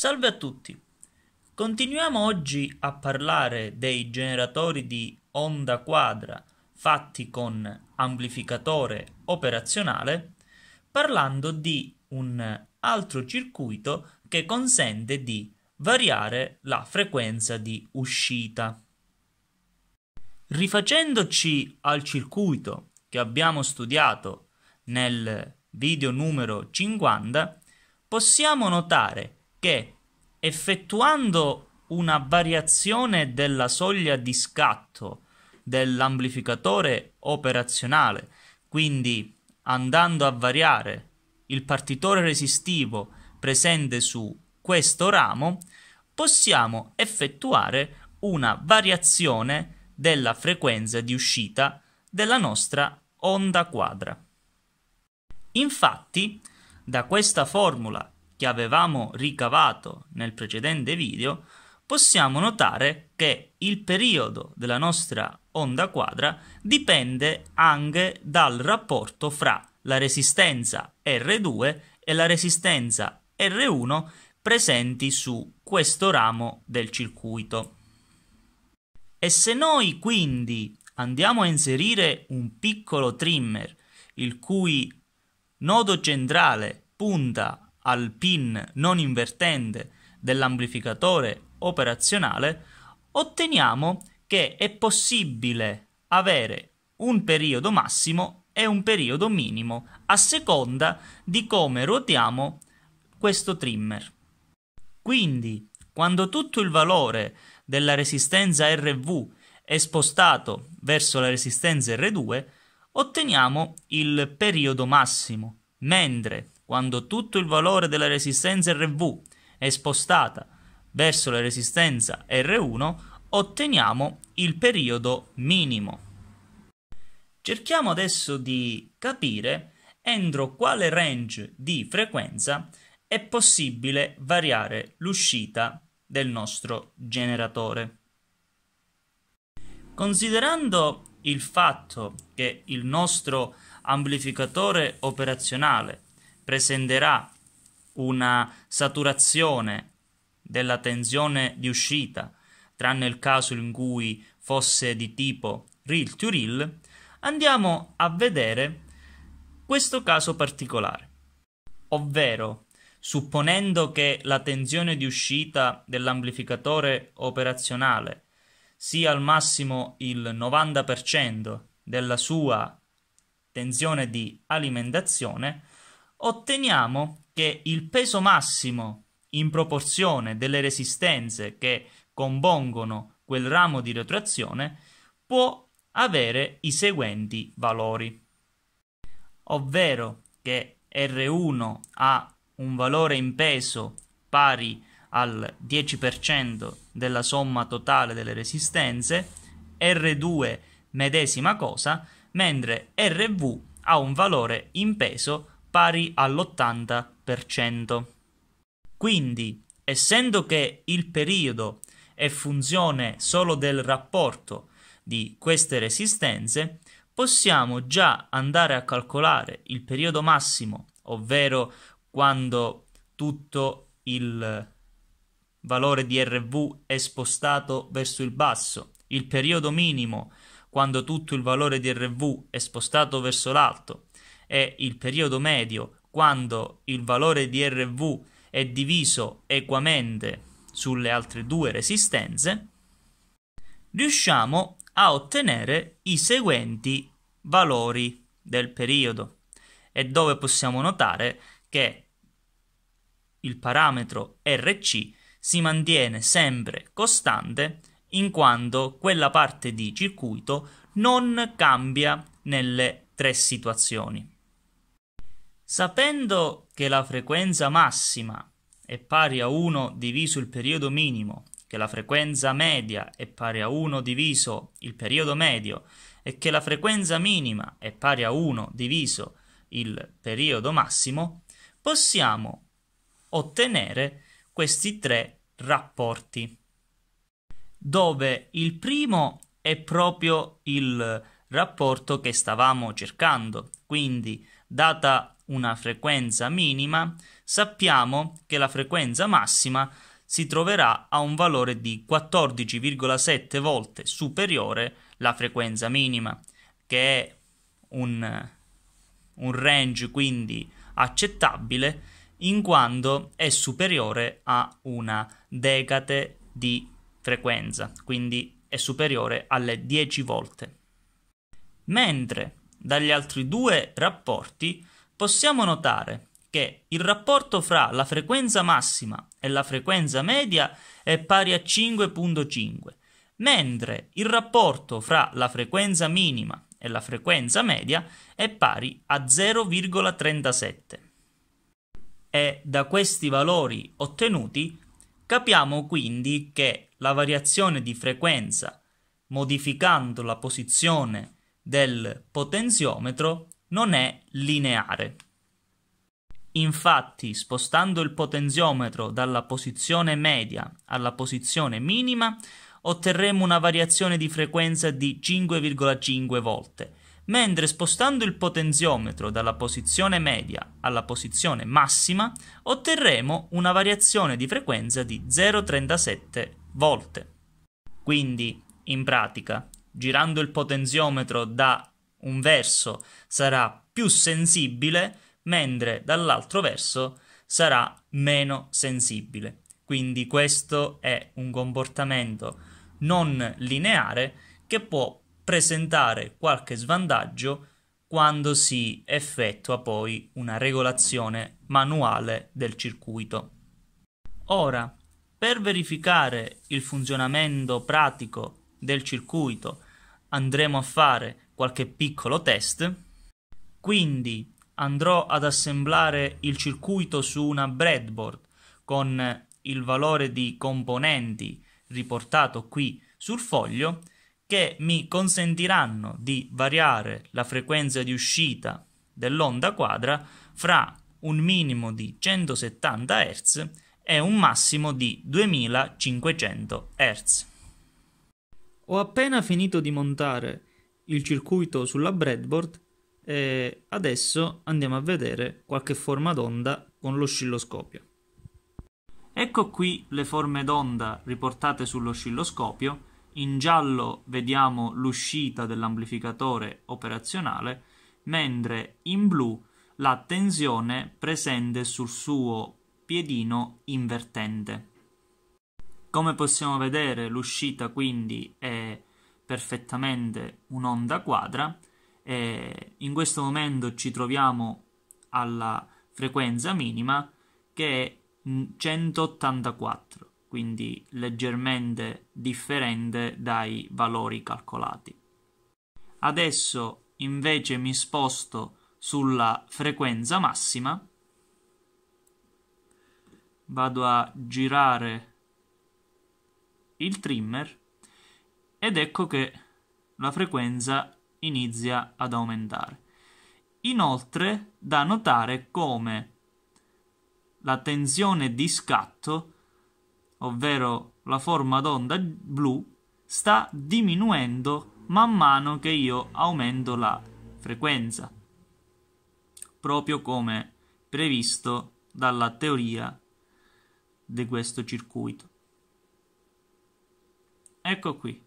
Salve a tutti! Continuiamo oggi a parlare dei generatori di onda quadra fatti con amplificatore operazionale parlando di un altro circuito che consente di variare la frequenza di uscita. Rifacendoci al circuito che abbiamo studiato nel video numero 50, possiamo notare che effettuando una variazione della soglia di scatto dell'amplificatore operazionale, quindi andando a variare il partitore resistivo presente su questo ramo, possiamo effettuare una variazione della frequenza di uscita della nostra onda quadra. Infatti, da questa formula che avevamo ricavato nel precedente video, possiamo notare che il periodo della nostra onda quadra dipende anche dal rapporto fra la resistenza R2 e la resistenza R1 presenti su questo ramo del circuito. E se noi quindi andiamo a inserire un piccolo trimmer il cui nodo centrale punta al pin non invertente dell'amplificatore operazionale, otteniamo che è possibile avere un periodo massimo e un periodo minimo a seconda di come ruotiamo questo trimmer. Quindi, quando tutto il valore della resistenza RV è spostato verso la resistenza R2, otteniamo il periodo massimo, mentre quando tutto il valore della resistenza RV è spostata verso la resistenza R1, otteniamo il periodo minimo. Cerchiamo adesso di capire entro quale range di frequenza è possibile variare l'uscita del nostro generatore. Considerando il fatto che il nostro amplificatore operazionale presenterà una saturazione della tensione di uscita, tranne il caso in cui fosse di tipo reel to reel, andiamo a vedere questo caso particolare. Ovvero, supponendo che la tensione di uscita dell'amplificatore operazionale sia al massimo il 90% della sua tensione di alimentazione, otteniamo che il peso massimo in proporzione delle resistenze che compongono quel ramo di retroazione può avere i seguenti valori, ovvero che R1 ha un valore in peso pari al 10% della somma totale delle resistenze, R2 medesima cosa, mentre RV ha un valore in peso pari all'80%. Quindi, essendo che il periodo è funzione solo del rapporto di queste resistenze, possiamo già andare a calcolare il periodo massimo, ovvero quando tutto il valore di RV è spostato verso il basso, il periodo minimo, quando tutto il valore di RV è spostato verso l'alto è il periodo medio quando il valore di RV è diviso equamente sulle altre due resistenze, riusciamo a ottenere i seguenti valori del periodo e dove possiamo notare che il parametro RC si mantiene sempre costante in quanto quella parte di circuito non cambia nelle tre situazioni. Sapendo che la frequenza massima è pari a 1 diviso il periodo minimo, che la frequenza media è pari a 1 diviso il periodo medio e che la frequenza minima è pari a 1 diviso il periodo massimo, possiamo ottenere questi tre rapporti, dove il primo è proprio il rapporto che stavamo cercando, quindi data una frequenza minima, sappiamo che la frequenza massima si troverà a un valore di 14,7 volte superiore la frequenza minima, che è un, un range quindi accettabile in quanto è superiore a una decade di frequenza, quindi è superiore alle 10 volte. Mentre dagli altri due rapporti possiamo notare che il rapporto fra la frequenza massima e la frequenza media è pari a 5.5, mentre il rapporto fra la frequenza minima e la frequenza media è pari a 0,37. E da questi valori ottenuti capiamo quindi che la variazione di frequenza modificando la posizione del potenziometro non è lineare. Infatti, spostando il potenziometro dalla posizione media alla posizione minima, otterremo una variazione di frequenza di 5,5 volte, mentre spostando il potenziometro dalla posizione media alla posizione massima, otterremo una variazione di frequenza di 0,37 volte. Quindi, in pratica, girando il potenziometro da un verso sarà più sensibile, mentre dall'altro verso sarà meno sensibile. Quindi questo è un comportamento non lineare che può presentare qualche svantaggio quando si effettua poi una regolazione manuale del circuito. Ora, per verificare il funzionamento pratico del circuito andremo a fare qualche piccolo test. Quindi andrò ad assemblare il circuito su una breadboard con il valore di componenti riportato qui sul foglio che mi consentiranno di variare la frequenza di uscita dell'onda quadra fra un minimo di 170 Hz e un massimo di 2500 Hz. Ho appena finito di montare il circuito sulla breadboard e adesso andiamo a vedere qualche forma d'onda con l'oscilloscopio. Ecco qui le forme d'onda riportate sull'oscilloscopio. In giallo vediamo l'uscita dell'amplificatore operazionale, mentre in blu la tensione presente sul suo piedino invertente. Come possiamo vedere l'uscita quindi è perfettamente un'onda quadra e in questo momento ci troviamo alla frequenza minima che è 184 quindi leggermente differente dai valori calcolati adesso invece mi sposto sulla frequenza massima vado a girare il trimmer ed ecco che la frequenza inizia ad aumentare. Inoltre da notare come la tensione di scatto, ovvero la forma d'onda blu, sta diminuendo man mano che io aumento la frequenza, proprio come previsto dalla teoria di questo circuito. Ecco qui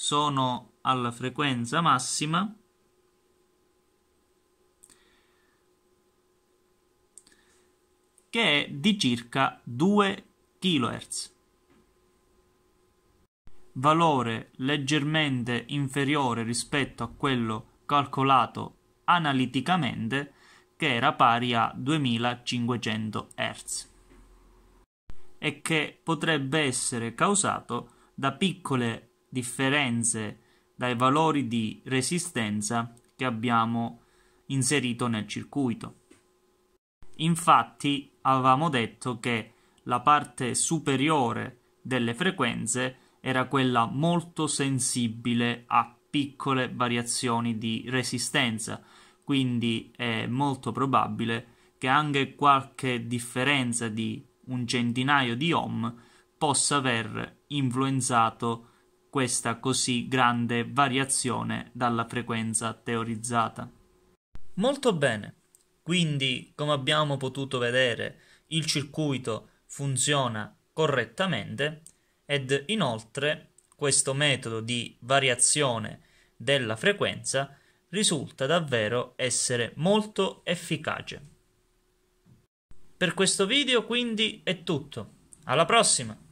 sono alla frequenza massima che è di circa 2 kHz valore leggermente inferiore rispetto a quello calcolato analiticamente che era pari a 2500 Hz e che potrebbe essere causato da piccole differenze dai valori di resistenza che abbiamo inserito nel circuito. Infatti avevamo detto che la parte superiore delle frequenze era quella molto sensibile a piccole variazioni di resistenza, quindi è molto probabile che anche qualche differenza di un centinaio di ohm possa aver influenzato questa così grande variazione dalla frequenza teorizzata. Molto bene. Quindi, come abbiamo potuto vedere, il circuito funziona correttamente ed inoltre questo metodo di variazione della frequenza risulta davvero essere molto efficace. Per questo video quindi è tutto. Alla prossima!